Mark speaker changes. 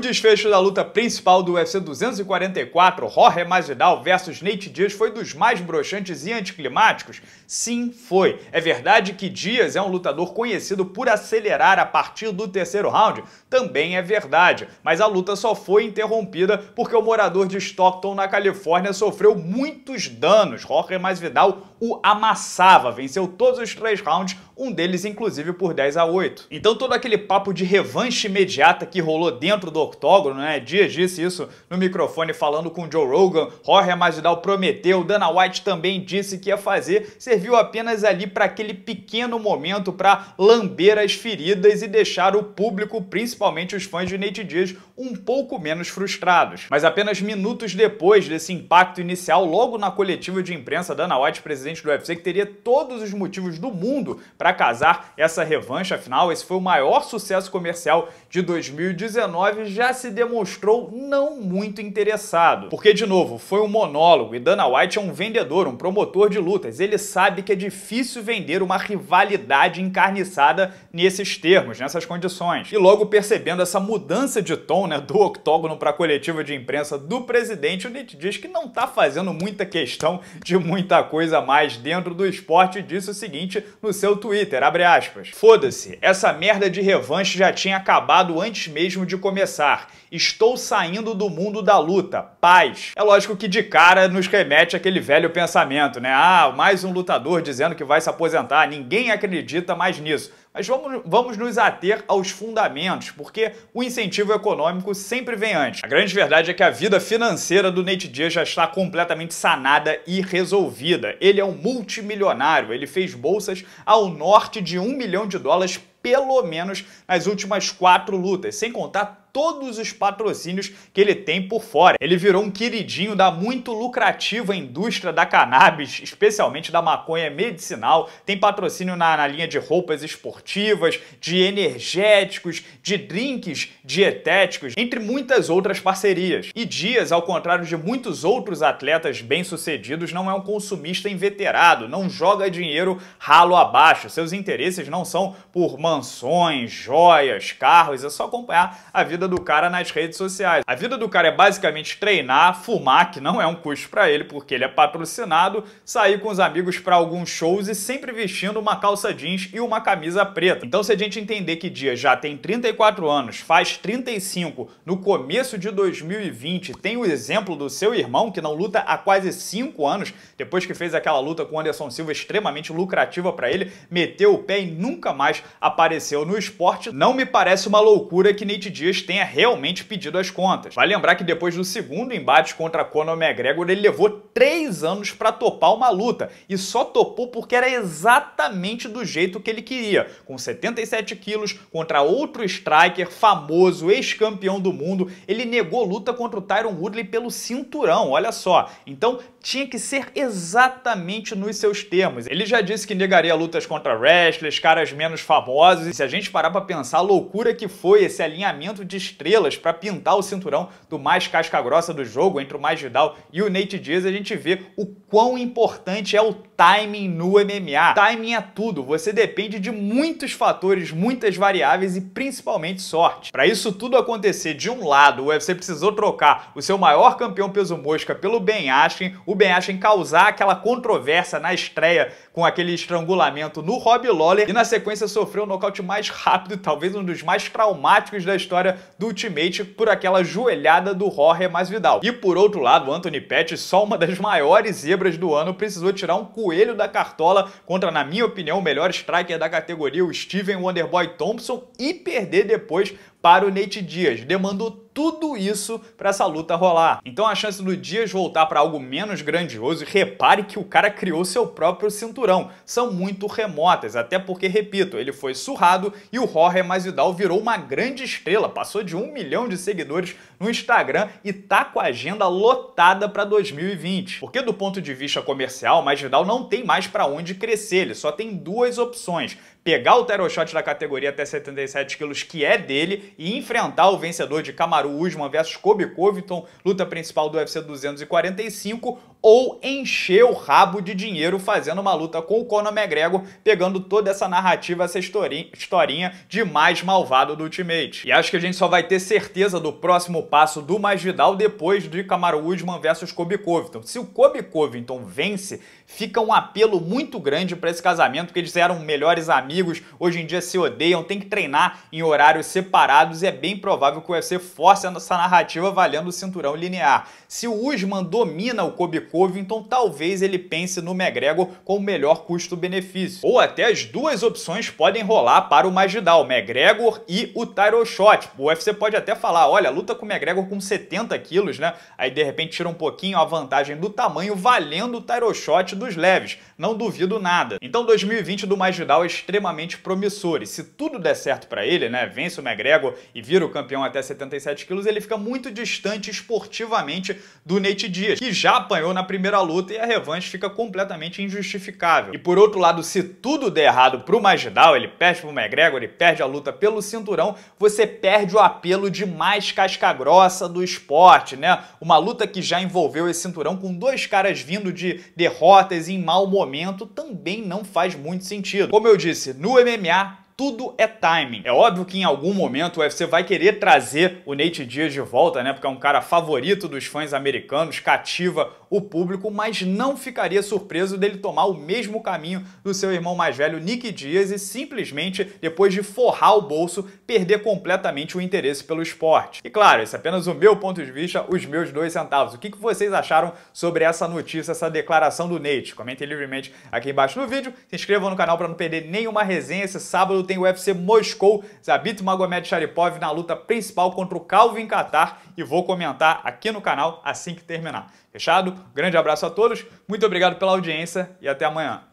Speaker 1: desfecho da luta principal do UFC 244, Jorge Masvidal versus Nate Diaz, foi dos mais broxantes e anticlimáticos? Sim, foi. É verdade que Diaz é um lutador conhecido por acelerar a partir do terceiro round? Também é verdade. Mas a luta só foi interrompida porque o morador de Stockton, na Califórnia, sofreu muitos danos. Jorge Masvidal o amassava, venceu todos os três rounds um deles inclusive por 10 a 8. Então todo aquele papo de revanche imediata que rolou dentro do octógono, né? Dias disse isso no microfone falando com Joe Rogan, Jorge Masvidal prometeu, Dana White também disse que ia fazer, serviu apenas ali para aquele pequeno momento para lamber as feridas e deixar o público, principalmente os fãs de Nate Diaz, um pouco menos frustrados. Mas apenas minutos depois desse impacto inicial, logo na coletiva de imprensa, Dana White, presidente do UFC, que teria todos os motivos do mundo para para casar essa revanche. Afinal, esse foi o maior sucesso comercial de 2019 já se demonstrou não muito interessado. Porque, de novo, foi um monólogo e Dana White é um vendedor, um promotor de lutas. Ele sabe que é difícil vender uma rivalidade encarniçada nesses termos, nessas condições. E logo percebendo essa mudança de tom né, do octógono para a coletiva de imprensa do presidente, o Nietzsche diz que não está fazendo muita questão de muita coisa mais dentro do esporte e disse o seguinte no seu Twitter. Twitter, abre aspas. Foda-se, essa merda de revanche já tinha acabado antes mesmo de começar. Estou saindo do mundo da luta. Paz. É lógico que de cara nos remete aquele velho pensamento, né? Ah, mais um lutador dizendo que vai se aposentar. Ninguém acredita mais nisso. Mas vamos, vamos nos ater aos fundamentos, porque o incentivo econômico sempre vem antes. A grande verdade é que a vida financeira do Nate Diaz já está completamente sanada e resolvida. Ele é um multimilionário, ele fez bolsas ao norte de um milhão de dólares pelo menos nas últimas quatro lutas, sem contar todos os patrocínios que ele tem por fora. Ele virou um queridinho da muito lucrativa indústria da cannabis, especialmente da maconha medicinal. Tem patrocínio na, na linha de roupas esportivas, de energéticos, de drinks dietéticos, entre muitas outras parcerias. E Dias, ao contrário de muitos outros atletas bem-sucedidos, não é um consumista inveterado, não joga dinheiro ralo abaixo. Seus interesses não são por mansões, joias, carros, é só acompanhar a vida vida do cara nas redes sociais. A vida do cara é basicamente treinar, fumar, que não é um custo para ele, porque ele é patrocinado, sair com os amigos para alguns shows e sempre vestindo uma calça jeans e uma camisa preta. Então se a gente entender que Dia já tem 34 anos, faz 35 no começo de 2020, tem o exemplo do seu irmão que não luta há quase 5 anos, depois que fez aquela luta com o Anderson Silva extremamente lucrativa para ele, meteu o pé e nunca mais apareceu no esporte, não me parece uma loucura que Nate Dias tenha realmente pedido as contas. Vai lembrar que depois do segundo embate contra Conor McGregor, ele levou três anos para topar uma luta e só topou porque era exatamente do jeito que ele queria, com 77 quilos contra outro striker famoso, ex-campeão do mundo. Ele negou luta contra o Tyron Woodley pelo cinturão, olha só. Então tinha que ser exatamente nos seus termos. Ele já disse que negaria lutas contra wrestlers, caras menos famosos. E se a gente parar para pensar a loucura que foi esse alinhamento de estrelas para pintar o cinturão do mais casca-grossa do jogo, entre o mais Vidal e o Nate Diaz, a gente vê o quão importante é o timing no MMA. Timing é tudo, você depende de muitos fatores, muitas variáveis e principalmente sorte. Para isso tudo acontecer, de um lado, o UFC precisou trocar o seu maior campeão peso mosca pelo Ben Askren, o Ben Askren causar aquela controvérsia na estreia com aquele estrangulamento no Rob Lawler e na sequência sofreu o nocaute mais rápido, talvez um dos mais traumáticos da história do Ultimate por aquela joelhada do Jorge Vidal. E por outro lado, o Anthony Pettis, só uma das maiores zebras do ano, precisou tirar um coelho coelho da cartola contra, na minha opinião, o melhor striker da categoria, o Steven Wonderboy Thompson, e perder depois para o Nate Dias. Demandou tudo isso para essa luta rolar. Então a chance do Dias voltar para algo menos grandioso, e repare que o cara criou seu próprio cinturão, são muito remotas, até porque, repito, ele foi surrado e o Jorge Masvidal virou uma grande estrela, passou de um milhão de seguidores no Instagram e tá com a agenda lotada para 2020. Porque do ponto de vista comercial, Masvidal não tem mais para onde crescer, ele só tem duas opções, pegar o title shot da categoria até 77 quilos, que é dele, e enfrentar o vencedor de Kamaru Usman versus Kobe Covington, luta principal do UFC 245, ou encher o rabo de dinheiro fazendo uma luta com o Conor McGregor, pegando toda essa narrativa, essa historinha de mais malvado do Ultimate. E acho que a gente só vai ter certeza do próximo passo do Masvidal depois de Kamaru Usman versus Kobe Covington. Se o Kobe Covington vence, fica um apelo muito grande para esse casamento, porque eles eram melhores amigos, hoje em dia se odeiam, tem que treinar em horários separados e é bem provável que o UFC force essa narrativa valendo o cinturão linear. Se o Usman domina o Kobe Covington, talvez ele pense no McGregor com o melhor custo-benefício. Ou até as duas opções podem rolar para o Magidal, McGregor e o title shot. O UFC pode até falar, olha, luta com o McGregor com 70 quilos, né? Aí de repente tira um pouquinho a vantagem do tamanho, valendo o title shot dos leves. Não duvido nada. Então 2020 do Magidal é extremamente promissor e se tudo der certo para ele, né, vence o McGregor e vira o campeão até 77 quilos, ele fica muito distante esportivamente do Nate Diaz, que já apanhou na na primeira luta e a revanche fica completamente injustificável. E por outro lado, se tudo der errado pro Masvidal, ele perde pro McGregor, ele perde a luta pelo cinturão, você perde o apelo de mais casca grossa do esporte, né? Uma luta que já envolveu esse cinturão com dois caras vindo de derrotas em mau momento também não faz muito sentido. Como eu disse, no MMA tudo é timing. É óbvio que em algum momento o UFC vai querer trazer o Nate Diaz de volta, né? Porque é um cara favorito dos fãs americanos, cativa o público, mas não ficaria surpreso dele tomar o mesmo caminho do seu irmão mais velho, Nick Diaz, e simplesmente, depois de forrar o bolso, perder completamente o interesse pelo esporte. E claro, esse é apenas o meu ponto de vista, os meus dois centavos. O que vocês acharam sobre essa notícia, essa declaração do Nate? Comentem livremente aqui embaixo no vídeo, se inscrevam no canal para não perder nenhuma resenha. Esse sábado tem o UFC Moscou, Zabit Magomed Sharipov na luta principal contra o Calvin Qatar e vou comentar aqui no canal assim que terminar. Fechado? Grande abraço a todos, muito obrigado pela audiência e até amanhã.